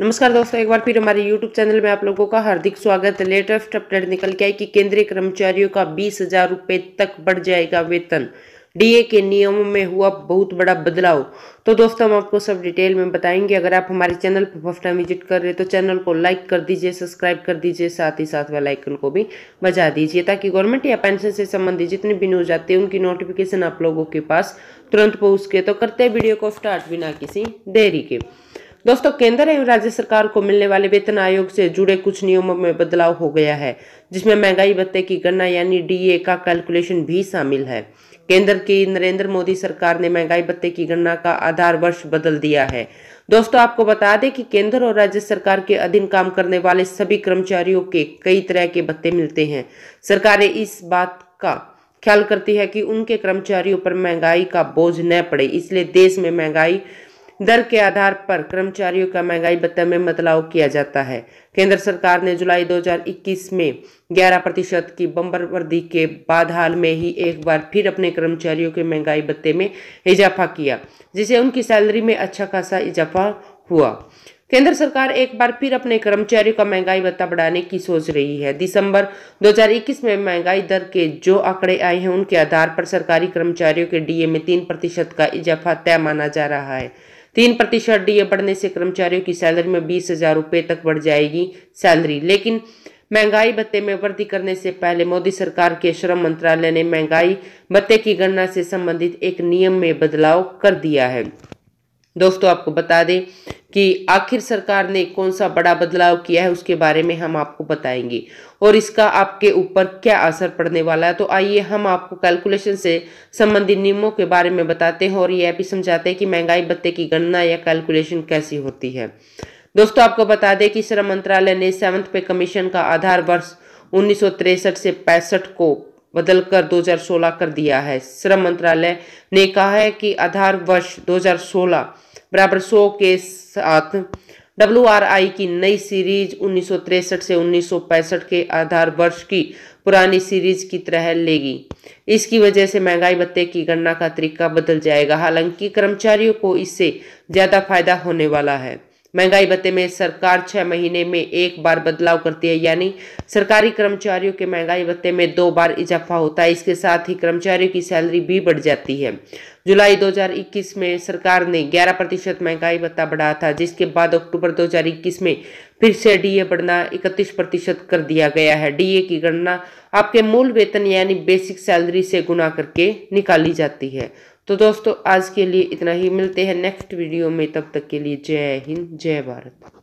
नमस्कार दोस्तों एक बार फिर हमारे YouTube चैनल में आप लोगों का हार्दिक स्वागत है लेटेस्ट अपडेट निकल के आई कि केंद्रीय कर्मचारियों का बीस हजार रुपये तक बढ़ जाएगा वेतन डीए के नियमों में हुआ बहुत बड़ा बदलाव तो दोस्तों हम आपको सब डिटेल में बताएंगे अगर आप हमारे चैनल पर फर्स्ट टाइम विजिट कर रहे हैं तो चैनल को लाइक कर दीजिए सब्सक्राइब कर दीजिए साथ ही साथ वाला आइकन को भी बजा दीजिए ताकि गवर्नमेंट या पेंशन से संबंधित जितने भी न्यूज आते हैं उनकी नोटिफिकेशन आप लोगों के पास तुरंत पहुँच के तो करते वीडियो को स्टार्ट बिना किसी देरी के दोस्तों केंद्र एवं राज्य सरकार को मिलने वाले वेतन आयोग से जुड़े कुछ नियमों में बदलाव हो गया है जिसमें महंगाई भत्ते की गणना यानी डीए का कैलकुलेशन भी शामिल है केंद्र की नरेंद्र मोदी सरकार ने महंगाई भत्ते की गणना का आधार वर्ष बदल दिया है दोस्तों आपको बता दें कि केंद्र और राज्य सरकार के अधीन काम करने वाले सभी कर्मचारियों के कई तरह के भत्ते मिलते हैं सरकारें इस बात का ख्याल करती है कि उनके कर्मचारियों पर महंगाई का बोझ न पड़े इसलिए देश में महंगाई दर के आधार पर कर्मचारियों का महंगाई भत्ता में बदलाव किया जाता है केंद्र सरकार ने जुलाई 2021 में 11 प्रतिशत की बम्बर वृद्धि के बाद हाल में ही एक बार फिर अपने कर्मचारियों के महंगाई भत्ते में इजाफा किया जिसे उनकी सैलरी में अच्छा खासा इजाफा हुआ केंद्र सरकार एक बार फिर अपने कर्मचारियों का महंगाई भत्ता बढ़ाने की सोच रही है दिसंबर 2021 में महंगाई दर के जो आंकड़े आए हैं उनके आधार पर सरकारी कर्मचारियों के डीए में तीन प्रतिशत का इजाफा तय माना जा रहा है तीन प्रतिशत डीए बढ़ने से कर्मचारियों की सैलरी में बीस हजार रुपये तक बढ़ जाएगी सैलरी लेकिन महंगाई भत्ते में वृद्धि करने से पहले मोदी सरकार के श्रम मंत्रालय ने महंगाई भत्ते की गणना से संबंधित एक नियम में बदलाव कर दिया है दोस्तों आपको बता दें कि आखिर सरकार ने कौन सा बड़ा बदलाव किया है उसके बारे में हम आपको बताएंगे और इसका आपके ऊपर क्या असर पड़ने वाला है तो आइए हम आपको कैलकुलेशन से संबंधित नियमों के बारे में बताते हैं और यह भी समझाते हैं कि महंगाई भत्ते की गणना या कैलकुलेशन कैसी होती है दोस्तों आपको बता दें कि श्रम मंत्रालय ने सेवंथ पे कमीशन का आधार वर्ष उन्नीस से पैंसठ को बदल कर 2016 कर दिया है श्रम मंत्रालय ने कहा है कि आधार वर्ष 2016 बराबर 100 के साथ डब्ल्यू की नई सीरीज उन्नीस से उन्नीस के आधार वर्ष की पुरानी सीरीज की तरह लेगी इसकी वजह से महंगाई भत्ते की गणना का तरीका बदल जाएगा हालांकि कर्मचारियों को इससे ज़्यादा फायदा होने वाला है महंगाई भत्ते में सरकार छह महीने में एक बार बदलाव करती है यानी सरकारी कर्मचारियों के महंगाई भत्ते में दो बार इजाफा होता है इसके साथ ही कर्मचारियों की सैलरी भी बढ़ जाती है जुलाई 2021 में सरकार ने 11 प्रतिशत महंगाई भत्ता बढ़ाया था जिसके बाद अक्टूबर 2021 में फिर से डीए बढ़ना 31 प्रतिशत कर दिया गया है डीए की गणना आपके मूल वेतन यानी बेसिक सैलरी से गुना करके निकाली जाती है तो दोस्तों आज के लिए इतना ही मिलते हैं नेक्स्ट वीडियो में तब तक के लिए जय हिंद जय भारत